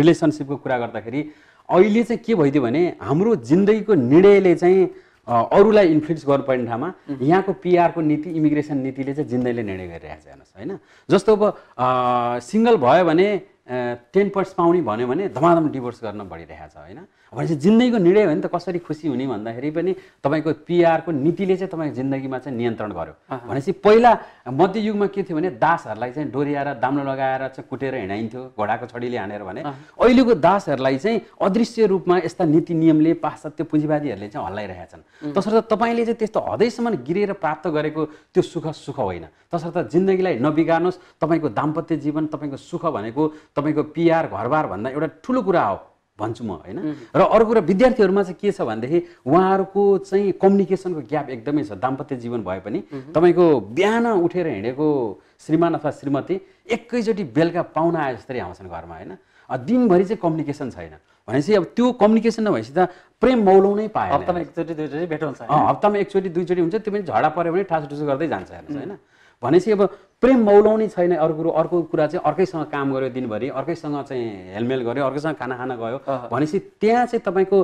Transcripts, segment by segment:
रिलेसनसिपको कुरा गर्दाखेरि अहिले चाहिँ के भइदियो भने हाम्रो जिन्दगीको निर्णयले चाहिँ अरूलाई इन्फ्लुएन्स गर्नुपर्ने ठाउँमा यहाँको पिआरको नीति इमिग्रेसन नीतिले चाहिँ जिन्दगीले निर्णय गरिरहेको छ हेर्नुहोस् होइन जस्तो अब सिङ्गल भयो भने टेन पर्स पाउने भन्यो भने धमाधम डिभोर्स गर्न बढिरहेको छ होइन भनेपछि जिन्दगीको निर्णय हो नि त कसरी खुसी हुने भन्दाखेरि पनि तपाईँको पिआरको नीतिले चाहिँ तपाईँको जिन्दगीमा चाहिँ नियन्त्रण गर्यो भनेपछि पहिला मध्ययुगमा के थियो भने दासहरूलाई चाहिँ डोरियाएर दाम्लो लगाएर चाहिँ कुटेर हिँडाइन्थ्यो घोडाको छडीले हानेर भने अहिलेको दासहरूलाई चाहिँ अदृश्य रूपमा यस्ता नीति नियमले पाश्चात्य पुँजीवादीहरूले चाहिँ हल्लाइरहेका छन् तसर्थ तपाईँले चाहिँ त्यस्तो हदैसम्म गिरेर प्राप्त गरेको त्यो सुख सुख होइन तसर्थ जिन्दगीलाई नबिगार्नुहोस् तपाईँको दाम्पत्य जीवन तपाईँको सुख भनेको तपाईँको पिआर घरबार भन्दा एउटा ठुलो कुरा हो भन्छु म होइन र अर्को कुरा विद्यार्थीहरूमा चाहिँ के छ भनेदेखि उहाँहरूको चाहिँ कम्युनिकेसनको ग्याप एकदमै छ दाम्पत्य जीवन भए पनि तपाईँको बिहान उठेर हिँडेको श्रीमान अथवा श्रीमती एकैचोटि बेलुका पाहुना आए जस्तै आउँछन् घरमा होइन दिनभरि चाहिँ कम्युनिकेसन छैन भनेपछि अब त्यो कम्युनिकेसन नभएपछि त प्रेम मौलो नै पाएन हप्तामा एकचोटि दुईचोटि हुन्छ हप्तामा एकचोटि दुईचोटि हुन्छ त्यो पनि झडा पऱ्यो भने ठासुठुसु गर्दै जान्छ हेर्नुहोस् होइन भनेपछि अब प्रेम मौलाउने छैन अर्को कुरो अर्को कुरा चाहिँ अर्कैसँग काम गर्यो दिनभरि अर्कैसँग चाहिँ हेलमेल गर्यो अर्कैसँग खाना खाना गयो भनेपछि त्यहाँ चाहिँ तपाईँको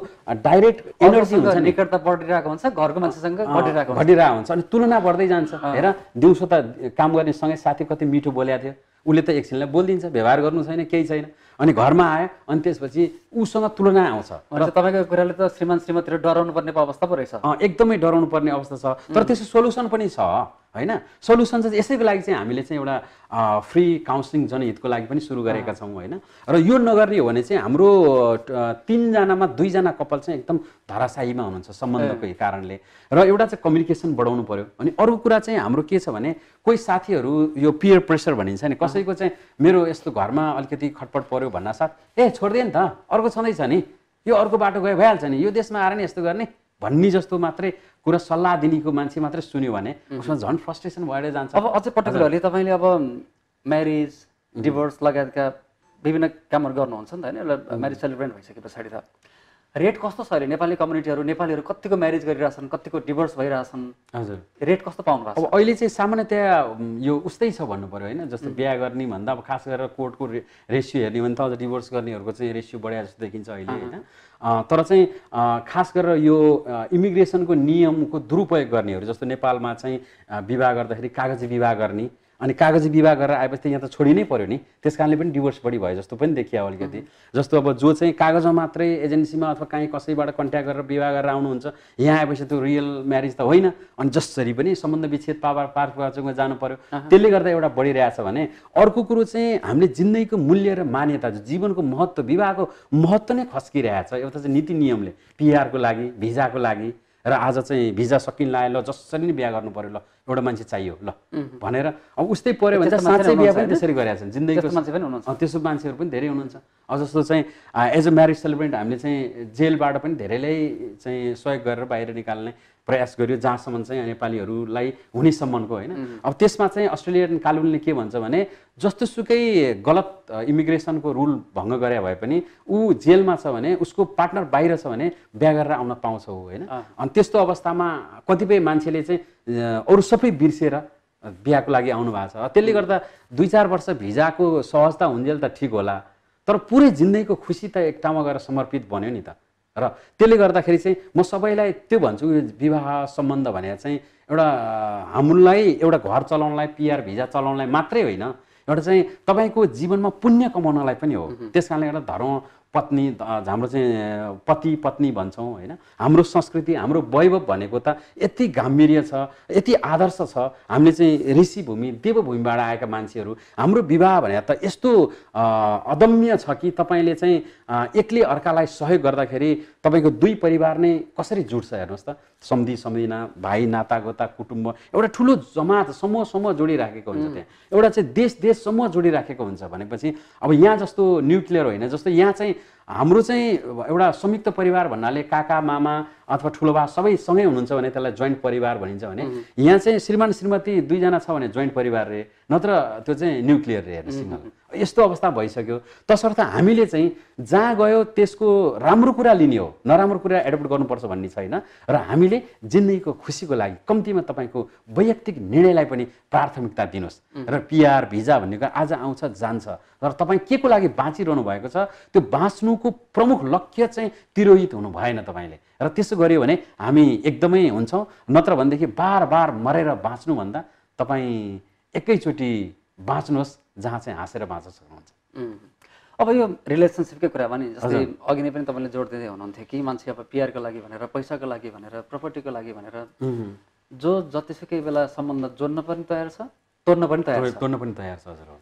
डाइरेक्ट एनर्जी हुन्छ निकटता बढिरहेको हुन्छ घरको मान्छेसँग घटिरहेको घटिरहेको हुन्छ अनि तुलना बढ्दै जान्छ हेर दिउँसो त काम गर्ने सँगै साथी कति मिठो बोलेको थियो उसले त एकछिनलाई बोलिदिन्छ व्यवहार गर्नु छैन केही छैन अनि घरमा आयो अनि त्यसपछि ऊसँग तुलना आउँछ र तपाईँको कुराले त श्रीमान श्रीमतीले डराउनु पर्ने अवस्था पो रहेछ एकदमै डराउनु पर्ने अवस्था छ तर त्यसको सोल्युसन पनि छ होइन सोल्युसन चाहिँ यसैको लागि चाहिँ हामीले चाहिँ एउटा फ्री काउन्सिलिङ जनहितको लागि पनि सुरु गरेका छौँ होइन र यो नगर्ने हो भने चाहिँ हाम्रो तिनजनामा दुईजना कपाल चाहिँ एकदम धराशाहीमा हुनुहुन्छ सम्बन्धको कारणले र एउटा चाहिँ कम्युनिकेसन बढाउनु पऱ्यो अनि अर्को कुरा चाहिँ हाम्रो के छ भने कोही साथीहरू यो पियर प्रेसर भनिन्छ नि कसैको चाहिँ मेरो यस्तो घरमा अलिकति खटपट पऱ्यो भन्नासाथ ए छोडिदिए नि त अर्को अर्को छँदैछ नि यो अर्को बाटो गयो भइहाल्छ नि यो देशमा आएर नि यस्तो गर्ने भन्ने जस्तो मात्रै कुरा सल्लाह दिनेको मान्छे मात्रै सुन्यो भने उसमा झन् फ्रस्ट्रेसन भएर जान्छ अब अझै पटकहरूले तपाईँले अब म्यारिज डिभोर्स लगायतका विभिन्न कामहरू गर्नुहुन्छ नि त होइन म्यारिज सेलिब्रेन्ट भइसके पछाडि त रेट कस्तो छ अहिले नेपाली कम्युनिटीहरू नेपालीहरू कतिको म्यारेज गरिरहेछन् कतिको डिभोर्स भइरहेछन् हजुर रेट कस्तो पाउनु अब अहिले चाहिँ सामान्यतया यो उस्तै छ भन्नु पऱ्यो होइन जस्तो बिहा गर्ने भन्दा अब खास गरेर कोर्टको रे रेसियो हेर्ने भने त अझ डिभोर्स गर्नेहरूको चाहिँ रेसियो बढाए जस्तो देखिन्छ अहिले होइन तर चाहिँ खास गरेर यो इमिग्रेसनको नियमको दुरुपयोग गर्नेहरू जस्तो नेपालमा चाहिँ विवाह गर्दाखेरि कागजी विवाह गर्ने अनि कागजी विवाह गरेर आएपछि यहाँ त छोडि नै पऱ्यो नि त्यस कारणले पनि डिभोर्स बढी भयो जस्तो पनि देखियो अलिकति जस्तो अब जो चाहिँ कागजमा मात्रै एजेन्सीमा अथवा काहीँ कसैबाट कन्ट्याक्ट गरेर विवाह गरेर आउनुहुन्छ यहाँ आएपछि त्यो रियल म्यारिज त होइन अनि जसरी पनि सम्बन्ध विच्छेद पावर पार्कमा जानु पऱ्यो त्यसले गर्दा एउटा बढिरहेछ भने अर्को कुरो चाहिँ हामीले जिन्दगीको मूल्य र मान्यता जीवनको महत्त्व विवाहको महत्त्व नै खस्किरहेछ एउटा चाहिँ नीति नियमले पिआरको लागि भिजाको लागि र आज चाहिँ भिजा सकिन लायो ल जसरी नै बिहा गर्नु पऱ्यो ल एउटा मान्छे चाहियो ल भनेर अब उस्तै पऱ्यो भने साँच्चै बिहा पनि त्यसरी गरेका छन् जिन्दगीको मान्छे पनि हुनुहुन्छ त्यस्तो मान्छेहरू पनि धेरै हुनुहुन्छ अब जस्तो चाहिँ एज अ म्यारिज सेलिब्रेन्ट हामीले चाहिँ जेलबाट पनि धेरैलाई चाहिँ सहयोग गरेर बाहिर निकाल्ने प्रयास गर्यो जहाँसम्म चाहिँ नेपालीहरूलाई हुनेसम्मको होइन अब त्यसमा चाहिँ अस्ट्रेलियन कानुनले के भन्छ भने जस्तोसुकै गलत इमिग्रेसनको रुल भङ्ग गरे भए पनि ऊ जेलमा छ भने उसको पार्टनर बाहिर छ भने बिहा गरेर आउन पाउँछ ऊ होइन अनि त्यस्तो अवस्थामा कतिपय मान्छेले चाहिँ अरू सबै बिर्सेर बिहाको लागि आउनु भएको छ त्यसले गर्दा दुई चार वर्ष भिजाको सहजता हुन्जेल त ठिक होला तर पुरै जिन्दगीको खुसी त एक ठाउँमा गएर समर्पित भन्यो नि त र त्यसले गर्दाखेरि चाहिँ म सबैलाई त्यो भन्छु विवाह सम्बन्ध भनेर चाहिँ एउटा हामीलाई एउटा घर चलाउनलाई पिआर भिजा चलाउनलाई मात्रै होइन एउटा चाहिँ तपाईँको जीवनमा पुण्य कमाउनलाई पनि हो त्यस कारणले गर्दा धर्म पत्नी हाम्रो चाहिँ पति पत्नी भन्छौँ होइन हाम्रो संस्कृति हाम्रो वैभव भनेको त यति गाम्भीर्य छ यति आदर्श छ हामीले चाहिँ ऋषिभूमि देवभूमिबाट आएका मान्छेहरू हाम्रो विवाह भने त यस्तो अदम्य छ कि तपाईँले चाहिँ एक्लै अर्कालाई सहयोग गर्दाखेरि तपाईँको दुई परिवार नै कसरी जुट्छ हेर्नुहोस् त सम्धि सम्झिना भाइ नातागोता कुटुम्ब एउटा ठुलो जमात समूह समूह जोडिराखेको हुन्छ त्यहाँ एउटा चाहिँ देश देश समूह जोडिराखेको हुन्छ भनेपछि अब यहाँ जस्तो न्युक्लियर होइन जस्तो यहाँ चाहिँ हाम्रो चाहिँ एउटा संयुक्त परिवार भन्नाले काका मामा अथवा ठुलो बा सँगै हुनुहुन्छ भने त्यसलाई जोइन्ट परिवार भनिन्छ भने यहाँ चाहिँ श्रीमान श्रीमती दुईजना छ भने जोइन्ट परिवार रे नत्र त्यो चाहिँ न्युक्लियर रे सिङ्गल यस्तो अवस्था भइसक्यो तसर्थ हामीले चाहिँ जहाँ गयो त्यसको राम्रो कुरा लिने हो नराम्रो कुरा एडप्ट गर्नुपर्छ भन्ने छैन र हामीले जिन्दगीको खुसीको लागि कम्तीमा तपाईँको वैयक्तिक निर्णयलाई पनि प्राथमिकता दिनुहोस् र पिआर भिजा भनेको आज आउँछ जान्छ तर तपाईँ के को लागि बाँचिरहनु भएको छ त्यो बाँच्नुको प्रमुख लक्ष्य चाहिँ तिरोहित हुनु भएन तपाईँले र त्यसो गऱ्यो भने हामी एकदमै हुन्छौँ नत्र भनेदेखि बार बार मरेर बाँच्नुभन्दा तपाईँ एकैचोटि बाँच्नुहोस् जहाँ चाहिँ हाँसेर बाँच्न सक्नुहुन्छ अब यो रिलेसनसिपकै कुरा भने जस्तै अघि नै पनि तपाईँले जोड दिँदै हुनुहुन्थ्यो कि मान्छे अब पिआरको लागि भनेर पैसाको लागि भनेर प्रपर्टीको लागि भनेर जो जतिसुकै बेला सम्बन्ध जोड्न पनि तयार छ तोड्न पनि तयार तोड्न पनि तयार छ हजुर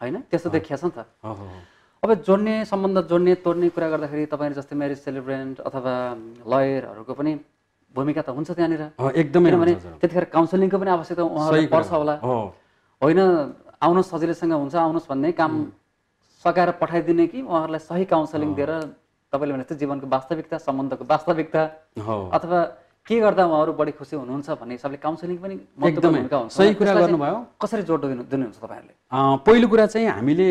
होइन त्यस्तो देखिया छ नि त अब जोड्ने सम्बन्ध जोड्ने तोड्ने कुरा गर्दाखेरि तपाईँ जस्तै म्यारिज सेलिब्रेन्ट अथवा लयरहरूको पनि भूमिका त हुन्छ त्यहाँनिर एकदमै किनभने त्यतिखेर काउन्सिलिङको पनि आवश्यकता उहाँलाई पर्छ होला होइन आउनुहोस् सजिलैसँग हुन्छ आउनुहोस् भन्ने काम सकाएर पठाइदिने कि उहाँहरूलाई सही काउन्सिलिङ दिएर तपाईँले भने जस्तै जीवनको वास्तविकता सम्बन्धको वास्तविकता अथवा के गर्दा उहाँहरू बढी खुसी हुनुहुन्छ भन्ने हिसाबले काउन्सिलिङ पनि एकदमै सही कुरा गर्नुभयो कसरी जोड दिनु दिनुहुन्छ तपाईँहरूले पहिलो कुरा चाहिँ हामीले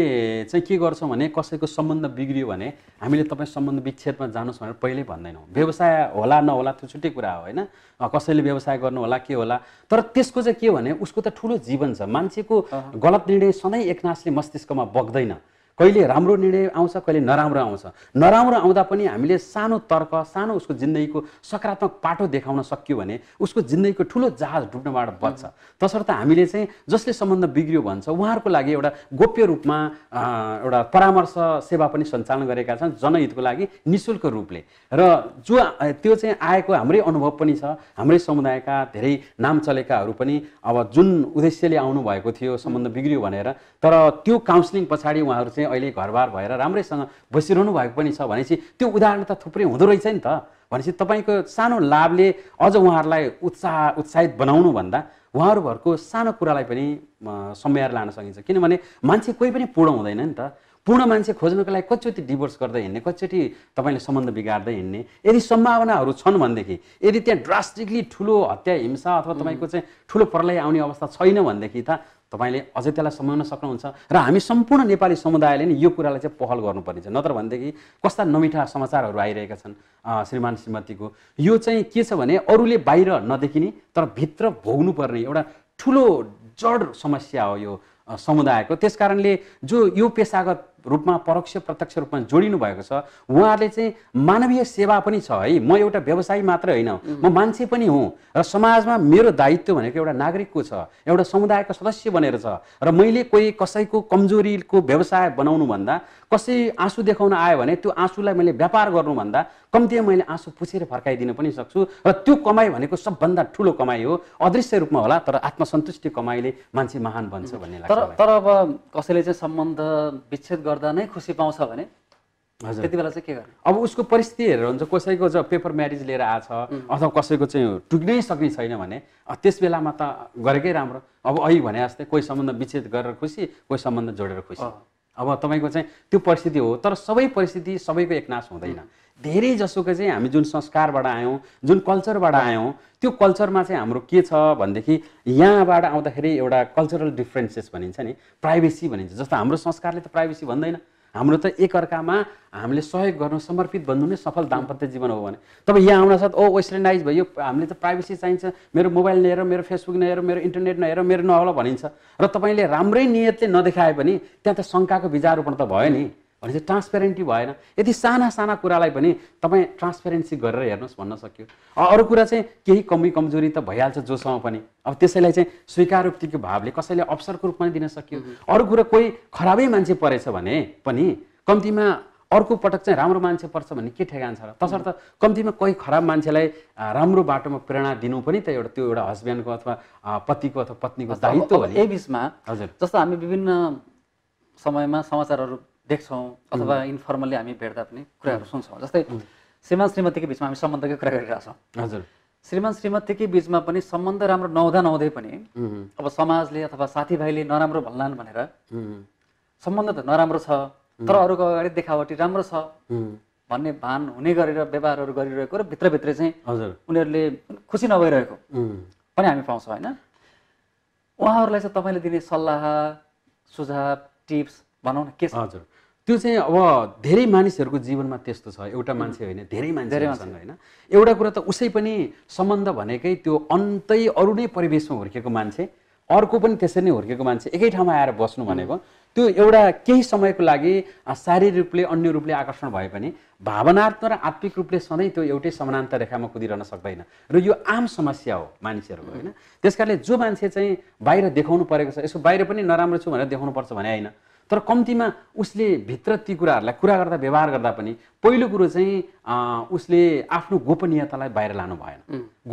चाहिँ के गर्छौँ भने कसैको सम्बन्ध बिग्रियो भने हामीले तपाईँ सम्बन्ध विच्छेदमा जानुहोस् भनेर पहिल्यै भन्दैनौँ व्यवसाय होला नहोला त्यो छुट्टै कुरा हो होइन कसैले व्यवसाय गर्नु होला के होला तर त्यसको चाहिँ के भने उसको त ठुलो जीवन छ मान्छेको गलत निर्णय सधैँ एकनासले मस्तिष्कमा बग्दैन कहिले राम्रो निर्णय आउँछ कहिले नराम्रो आउँछ नराम्रो आउँदा पनि हामीले सानो तर्क सानो उसको जिन्दगीको सकारात्मक पाटो देखाउन सक्यो भने उसको जिन्दगीको ठुलो जहाज डुब्नबाट बच्छ तसर्थ हामीले चाहिँ जसले सम्बन्ध बिग्रियो भन्छ उहाँहरूको लागि एउटा गोप्य रूपमा एउटा परामर्श सेवा पनि सञ्चालन गरेका छन् जनहितको लागि नि रूपले र जो त्यो चाहिँ आएको हाम्रै अनुभव पनि छ हाम्रै समुदायका धेरै नाम चलेकाहरू पनि अब जुन उद्देश्यले आउनुभएको थियो सम्बन्ध बिग्रियो भनेर तर त्यो काउन्सिलिङ पछाडि उहाँहरू चाहिँ अहिले घरबार भएर राम्रैसँग बसिरहनु भएको पनि छ भनेपछि त्यो उदाहरण त थुप्रै हुँदो रहेछ नि त भनेपछि तपाईँको सानो लाभले अझ उहाँहरूलाई उत्साह उत्साहित बनाउनुभन्दा उहाँहरूभरको सानो कुरालाई पनि सम्याएर लान सकिन्छ किनभने मान्छे कोही पनि पूर्ण हुँदैन नि त पूर्ण मान्छे खोज्नको लागि कतिचोटि डिभोर्स गर्दै हिँड्ने कतिचोटि तपाईँले सम्बन्ध बिगार्दै हिँड्ने यदि सम्भावनाहरू छन् भनेदेखि यदि त्यहाँ ड्रास्टिकली ठुलो हत्या हिंसा अथवा तपाईँको चाहिँ ठुलो प्रलय आउने अवस्था छैन भनेदेखि त तपाईँले अझै त्यसलाई समाउन सक्नुहुन्छ र हामी सम्पूर्ण नेपाली समुदायले नै यो कुरालाई चाहिँ पहल गर्नुपर्नेछ नत्र भनेदेखि कस्ता नमिठा समाचारहरू आइरहेका छन् श्रीमान श्रीमतीको यो चाहिँ के छ भने अरूले बाहिर नदेखिने तर भित्र भोग्नुपर्ने एउटा ठुलो जड समस्या हो यो समुदायको त्यस कारणले जो यो पेसागत रूपमा परोक्ष प्रत्यक्ष रूपमा जोडिनु भएको छ उहाँहरूले चाहिँ मानवीय सेवा पनि छ है म एउटा व्यवसायी मात्रै होइन म मान्छे पनि हुँ र समाजमा मेरो दायित्व भनेको एउटा नागरिकको छ एउटा समुदायको सदस्य बनेर छ र मैले कोही कसैको कमजोरीको व्यवसाय बनाउनुभन्दा कसै आँसु देखाउन आयो भने त्यो आँसुलाई मैले व्यापार गर्नुभन्दा कम्तीमा मैले आँसु पुछेर फर्काइदिन पनि सक्छु र त्यो कमाइ भनेको सबभन्दा ठुलो कमाइ हो अदृश्य रूपमा होला तर आत्मसन्तुष्टि कमाइले मान्छे महान बन्छ भन्ने लाग्छ तर तर अब कसैले चाहिँ सम्बन्ध विच्छेद गर्दा नै खुसी पाउँछ भने हजुर त्यति बेला चाहिँ के गर्ने अब उसको परिस्थिति हेरेर हुन्छ कसैको चाहिँ पेपर म्यारिज लिएर आएछ अथवा कसैको चाहिँ टुक्नै सक्ने छैन भने त्यस बेलामा त गरेकै राम्रो अब अहिले भने जस्तै कोही सम्बन्ध विच्छेद गरेर खुसी कोही सम्बन्ध जोडेर खुसी अब तपाईँको चाहिँ त्यो परिस्थिति हो तर सबै परिस्थिति सबैको एकनाश हुँदैन धेरै जसोको चाहिँ हामी जुन संस्कारबाट आयौँ जुन कल्चरबाट आयौँ त्यो कल्चरमा चाहिँ हाम्रो के छ भनेदेखि यहाँबाट आउँदाखेरि एउटा कल्चरल डिफ्रेन्सेस भनिन्छ नि प्राइभेसी भनिन्छ जस्तो हाम्रो संस्कारले त प्राइभेसी भन्दैन हाम्रो त एकअर्कामा हामीले सहयोग गर्न समर्पित भन्नु नै सफल दाम्पत्य जीवन हो भने तब यहाँ आउनसाथ ओ वेस्टर्नाइज भयो हामीले त प्राइभेसी चाहिन्छ मेरो मोबाइल नहेर मेरो फेसबुक नहेर मेरो इन्टरनेट नहेर मेरो नहोला भनिन्छ र तपाईँले राम्रै नियतले नदेखाए पनि त्यहाँ त शङ्काको बिजारोपण त भयो नि भने चाहिँ ट्रान्सपेरेन्टी भएन यदि साना साना कुरालाई पनि तपाईँ ट्रान्सपेरेन्सी गरेर हेर्नुहोस् भन्न सक्यो अरू कुरा चाहिँ केही कमी कमजोरी त भइहाल्छ जोसँग पनि अब त्यसैलाई चाहिँ स्वीकारोक्तिको भावले कसैले अवसरको रूपमा दिन सक्यो अरू कुरा कोही खराबै मान्छे परेछ भने पनि कम्तीमा अर्को पटक चाहिँ राम्रो मान्छे पर्छ भन्ने के ठेगान छ र तसर्थ कम्तीमा कोही खराब मान्छेलाई राम्रो बाटोमा प्रेरणा दिनु पनि त एउटा त्यो एउटा हस्बेन्डको अथवा पतिको अथवा पत्नीको दायित्व हो यही बिचमा हजुर जस्तो हामी विभिन्न समयमा समाचारहरू देख्छौँ अथवा इन्फर्मल्ली हामी भेट्दा पनि कुराहरू सुन्छौँ जस्तै श्रीमान श्रीमतीको बिचमा हामी सम्बन्धकै कुरा गरिरहेछौँ हजुर श्रीमान श्रीमतीकै बिचमा पनि सम्बन्ध राम्रो नहुँदा नहुँदै पनि अब समाजले अथवा साथीभाइले नराम्रो भन्लान् भनेर सम्बन्ध त नराम्रो छ तर अरूको अगाडि देखावटी राम्रो छ भन्ने भान हुने गरेर व्यवहारहरू गरिरहेको र भित्रभित्रै चाहिँ उनीहरूले खुसी नभइरहेको पनि हामी पाउँछौँ होइन उहाँहरूलाई चाहिँ तपाईँले दिने सल्लाह सुझाव टिप्स भनौँ न के छ हजुर त्यो चाहिँ अब धेरै मानिसहरूको जीवनमा त्यस्तो छ एउटा मान्छे होइन धेरै मान्छेहरूसँग होइन एउटा कुरा त उसै पनि सम्बन्ध भनेकै त्यो अन्तै अरू नै परिवेशमा हुर्केको मान्छे अर्को पनि त्यसरी नै हुर्केको मान्छे एकै ठाउँमा आएर बस्नु भनेको त्यो एउटा केही समयको लागि शारीरिक रूपले अन्य रूपले आकर्षण भए पनि भावनात्मक र आत्मिक रूपले सधैँ त्यो एउटै समानान्तर रेखामा कुदिरहन सक्दैन र यो आम समस्या हो मानिसहरूको होइन त्यस कारणले जो मान्छे चाहिँ बाहिर देखाउनु परेको छ यसो बाहिर पनि नराम्रो छु भनेर देखाउनुपर्छ भने होइन तर कम्तीमा उसले भित्र ती कुराहरूलाई कुरा गर्दा व्यवहार गर्दा पनि पहिलो कुरो चाहिँ उसले आफ्नो गोपनीयतालाई बाहिर लानु भएन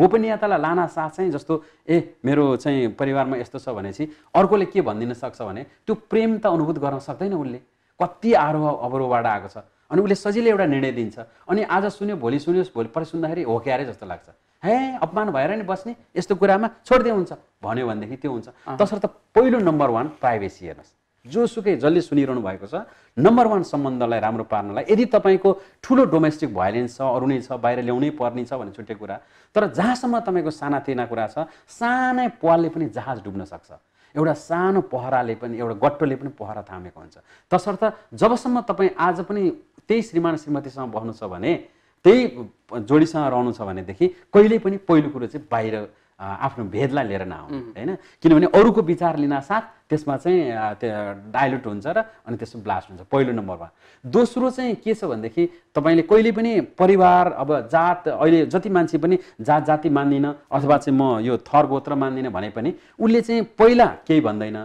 गोपनीयतालाई लान साथ चाहिँ जस्तो ए मेरो चाहिँ परिवारमा यस्तो छ भनेपछि अर्कोले के भनिदिन सक्छ भने त्यो प्रेम त अनुभूत गर्न सक्दैन उसले कति आरोह अवरोहबाट आएको छ अनि उसले सजिलै एउटा निर्णय दिन्छ अनि आज सुन्यो भोलि सुन्यो भोलि पर्सि सुन्दाखेरि हो क्यारे जस्तो लाग्छ हे अपमान भएर नि बस्ने यस्तो कुरामा छोडिदिए हुन्छ भन्यो भनेदेखि त्यो हुन्छ तसर्थ पहिलो नम्बर वान प्राइभेसी हेर्नुहोस् जोसुकै जसले सुनिरहनु भएको छ नम्बर वान सम्बन्धलाई राम्रो पार्नलाई यदि तपाईँको ठुलो डोमेस्टिक भाइलेन्स छ अरू नै छ बाहिर ल्याउनै पर्ने छ भन्ने छुट्टै कुरा तर जहाँसम्म तपाईँको सानातिना कुरा छ सानै पालले पनि जहाज डुब्न सक्छ एउटा सानो पहराले पनि एउटा गट्टोले पनि पहरा थामेको हुन्छ तसर्थ जबसम्म तपाईँ आज पनि त्यही श्रीमान श्रीमतीसँग बस्नु छ भने त्यही जोडीसँग रहनु छ भनेदेखि कहिले पनि पहिलो कुरो चाहिँ बाहिर आफ्नो भेदलाई लिएर नआउनु होइन किनभने अरूको विचार लिन साथ त्यसमा चाहिँ त्यो डाइल्युट हुन्छ र अनि त्यसमा ब्लास्ट हुन्छ पहिलो नम्बरमा दोस्रो चाहिँ के छ भनेदेखि तपाईँले कहिले पनि परिवार अब जात अहिले जति मान्छे पनि जात जाति मान्दिनँ अथवा चाहिँ म यो थर गोत्र मान्दिनँ भने पनि उसले चाहिँ पहिला केही भन्दैन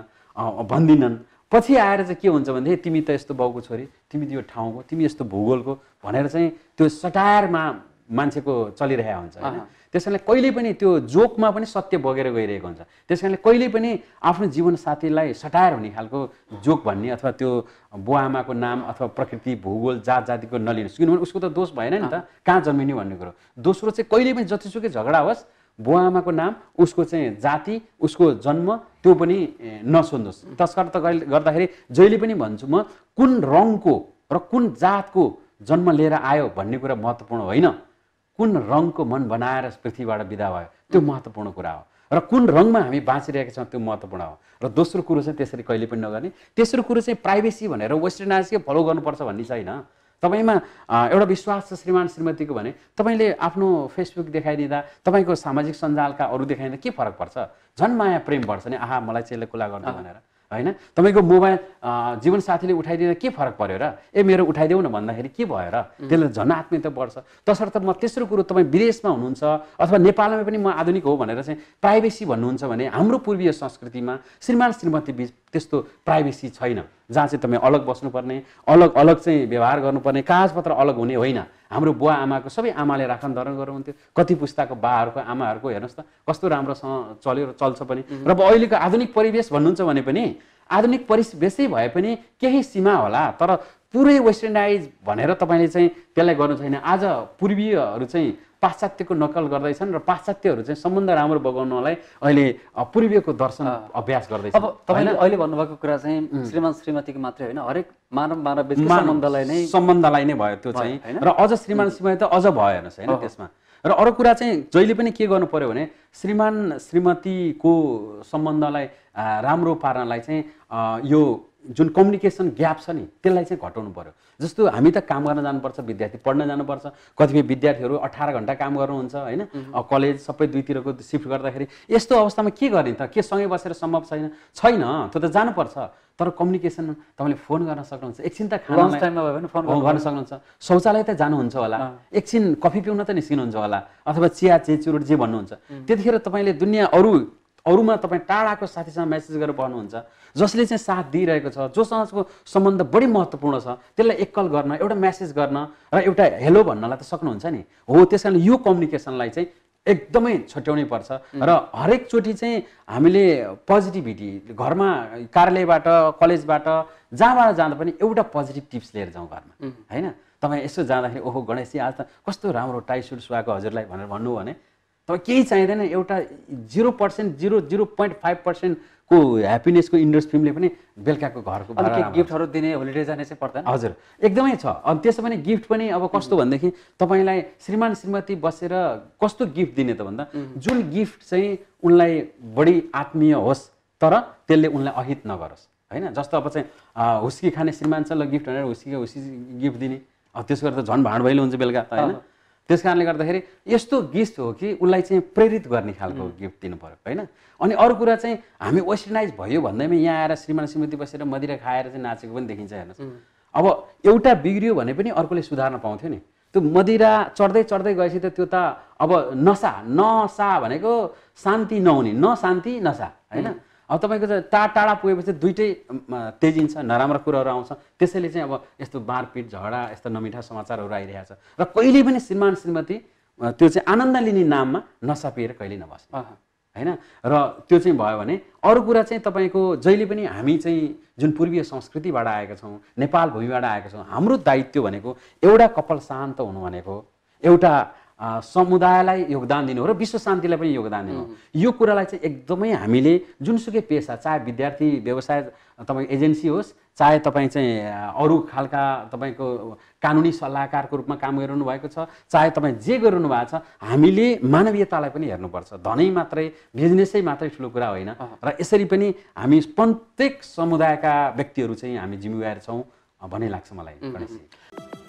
भन्दिनन् पछि आएर चाहिँ के हुन्छ भनेदेखि तिमी त यस्तो बाउको छोरी तिमी त यो ठाउँको तिमी यस्तो भूगोलको भनेर चाहिँ त्यो सटायरमा मान्छेको चलिरहेको हुन्छ होइन त्यस कारणले कहिले पनि त्यो जोकमा पनि सत्य बगेर गइरहेको हुन्छ त्यस कारणले कहिले पनि आफ्नो जीवनसाथीलाई सटायर हुने खालको जोक भन्ने अथवा त्यो बुवा आमाको नाम अथवा प्रकृति भूगोल जात जातिको नलिनुहोस् किनभने उसको त दोष भएन नि त कहाँ जन्मिने भन्ने कुरो दोस्रो चाहिँ कहिले पनि जतिसुकै झगडा होस् बुवा आमाको नाम उसको चाहिँ जाति उसको जन्म त्यो पनि नसोध्नुहोस् त गर्दाखेरि जहिले पनि भन्छु म कुन रङको र कुन जातको जन्म लिएर आयो भन्ने कुरा महत्त्वपूर्ण होइन कुन रङको मन बनाएर पृथ्वीबाट विदा भयो त्यो महत्त्वपूर्ण कुरा हो र कुन रङमा हामी बाँचिरहेका छौँ त्यो महत्त्वपूर्ण हो र दोस्रो कुरो चाहिँ त्यसरी कहिले पनि नगर्ने तेस्रो कुरो चाहिँ प्राइभेसी भनेर वेस्टर्नाइजकै फलो गर्नुपर्छ भन्ने छैन तपाईँमा एउटा विश्वास छ श्रीमान श्रीमतीको भने तपाईँले आफ्नो फेसबुक देखाइदिँदा तपाईँको सामाजिक सञ्जालका अरू देखाइदिँदा के फरक पर्छ झन् माया प्रेम बढ्छ नि आहा मलाई यसले कुला गर्नु भनेर होइन तपाईँको मोबाइल जीवनसाथीले उठाइदिँदा के फरक पऱ्यो र ए मेरो उठाइदेऊ न भन्दाखेरि के भयो र त्यसले झन् आत्मीयता बढ्छ तसर्थ म तेस्रो कुरो तपाईँ विदेशमा हुनुहुन्छ अथवा नेपालमा पनि म आधुनिक हो भनेर चाहिँ प्राइभेसी भन्नुहुन्छ भने हाम्रो पूर्वीय संस्कृतिमा श्रीमान श्रीमती बिच त्यस्तो प्राइभेसी छैन जहाँ चाहिँ तपाईँ अलग बस्नुपर्ने अलग अलग चाहिँ व्यवहार गर्नुपर्ने कागजपत्र अलग हुने होइन हाम्रो बुवा आमाको सबै आमाले राखन धरन गर्नुहुन्थ्यो कति पुस्ताको बाहरूको आमाहरूको हेर्नुहोस् त कस्तो राम्रोसँग चल्यो र चल्छ पनि र अब अहिलेको आधुनिक परिवेश भन्नुहुन्छ भने पनि आधुनिक परिवेशै भए पनि केही सीमा होला तर पुरै वेस्टर्नाइज भनेर तपाईँले चाहिँ त्यसलाई गर्नु छैन आज पूर्वीयहरू चाहिँ पाश्चात्यको नकल गर्दैछन् र पाश्चात्यहरू चाहिँ सम्बन्ध राम्रो बगाउनलाई अहिले पूर्वीयको दर्शन अभ्यास गर्दैछ अब तपाईँले अहिले भन्नुभएको कुरा चाहिँ श्रीमान श्रीमतीको मात्रै होइन हरेक मानव मानव सम्बन्धलाई नै सम्बन्धलाई नै भयो त्यो चाहिँ र अझ श्रीमान श्रीमती त अझ भयो हेर्नुहोस् होइन त्यसमा र अरू कुरा चाहिँ जहिले पनि के गर्नु पर्यो भने श्रीमान श्रीमतीको सम्बन्धलाई राम्रो पार्नलाई चाहिँ यो जुन कम्युनिकेसन ग्याप छ नि त्यसलाई चाहिँ घटाउनु पऱ्यो जस्तो हामी त काम गर्न जानुपर्छ विद्यार्थी पढ्न जानुपर्छ कतिपय विद्यार्थीहरू अठार घन्टा काम गर्नुहुन्छ होइन कलेज सबै दुईतिरको सिफ्ट गर्दाखेरि यस्तो अवस्थामा के गर्ने त के सँगै बसेर सम्भव छैन छैन त्यो त जानुपर्छ तर कम्युनिकेसन तपाईँले फोन गर्न सक्नुहुन्छ एकछिन त खाना टाइममा भयो भने फोन गर्न सक्नुहुन्छ शौचालय त जानुहुन्छ होला एकछिन कफी पिउन त निस्किनुहुन्छ होला अथवा चिया चेचुरुट जे भन्नुहुन्छ त्यतिखेर तपाईँले दुनियाँ अरू अरूमा तपाईँ टाढाको साथीसँग म्यासेज गरेर पढ्नुहुन्छ जसले चाहिँ साथ दिइरहेको छ जोसँगको सम्बन्ध बढी महत्त्वपूर्ण छ त्यसलाई एक कल गर्न एउटा म्यासेज गर्न र एउटा हेलो भन्नलाई त सक्नुहुन्छ नि हो त्यस कारणले यो कम्युनिकेसनलाई चाहिँ एकदमै छुट्याउनै पर्छ र हरेकचोटि चाहिँ हामीले पोजिटिभिटी घरमा कार्यालयबाट कलेजबाट जहाँबाट जाँदा पनि एउटा पोजिटिभ टिप्स लिएर जाउँ घरमा होइन तपाईँ यसो जाँदाखेरि ओहो गणेशजी आज त कस्तो राम्रो टाइसुट सुहाएको हजुरलाई भनेर भन्नु भने तपाईँ केही चाहिँदैन एउटा zero percent zero zero point five पर्सेन्टको ह्याप्पिनेसको इन्डोज फिल्मले पनि बेलुकाको घरको गिफ्टहरू दिने होलिडे जाने चाहिँ पर्दैन हजुर एकदमै छ अनि त्यसो भने गिफ्ट पनि अब कस्तो भनेदेखि तपाईँलाई श्रीमान श्रीमती बसेर कस्तो गिफ्ट दिने त भन्दा जुन गिफ्ट चाहिँ उनलाई बढी आत्मीय होस् तर त्यसले उनलाई अहित नगरोस् होइन जस्तो अब चाहिँ हुस्की खाने श्रीमान छ ल गिफ्ट भनेर हुस्की हुस्की गिफ्ट दिने अब त्यसो त झन् भाँड भैलो हुन्छ बेलुका त होइन त्यस कारणले गर्दाखेरि यस्तो गिफ्ट हो कि उसलाई चाहिँ प्रेरित गर्ने खालको गिफ्ट दिनु पऱ्यो होइन अनि अरू कुरा चाहिँ हामी वेस्टर्नाइज भयो भन्दैमा यहाँ आएर श्रीमान श्रीमती बसेर मदिरा खाएर चाहिँ नाचेको पनि देखिन्छ हेर्नुहोस् अब एउटा बिग्रियो भने पनि अर्कोले सुधार्न पाउँथ्यो नि त्यो मदिरा चढ्दै चढ्दै गएपछि त त्यो त अब नसा नसा भनेको शान्ति नहुने न शान्ति नसा होइन अब तपाईँको चाहिँ टाढा टाढा पुगेपछि दुइटै तेजिन्छ नराम्रो कुराहरू आउँछ त्यसैले चाहिँ अब यस्तो बाँडपिट झगडा यस्तो नमिठा समाचारहरू आइरहेको छ र कहिले पनि श्रीमान श्रीमती त्यो चाहिँ आनन्द लिने नाममा नसापिएर कहिले नबस् होइन र त्यो चाहिँ भयो भने अरू कुरा चाहिँ तपाईँको जहिले पनि हामी चाहिँ जुन पूर्वीय संस्कृतिबाट आएका छौँ नेपाल भूमिबाट आएका छौँ हाम्रो दायित्व भनेको एउटा कपाल शान्त हुनु भनेको एउटा समुदायलाई योगदान दिनु हो र विश्व शान्तिलाई पनि योगदान दिनु हो यो कुरालाई चाहिँ एकदमै हामीले जुनसुकै पेसा चाहे विद्यार्थी व्यवसाय तपाईँ एजेन्सी होस् चाहे तपाईँ चाहिँ अरू खालका तपाईँको कानुनी सल्लाहकारको रूपमा काम गरिरहनु भएको छ चाहे तपाईँ जे गरिरहनु भएको छ हामीले मानवीयतालाई पनि हेर्नुपर्छ धनै मात्रै बिजनेसै मात्रै ठुलो कुरा होइन र यसरी पनि हामी प्रत्येक समुदायका व्यक्तिहरू चाहिँ हामी जिम्मेवार छौँ भन्ने लाग्छ मलाई गणेशजी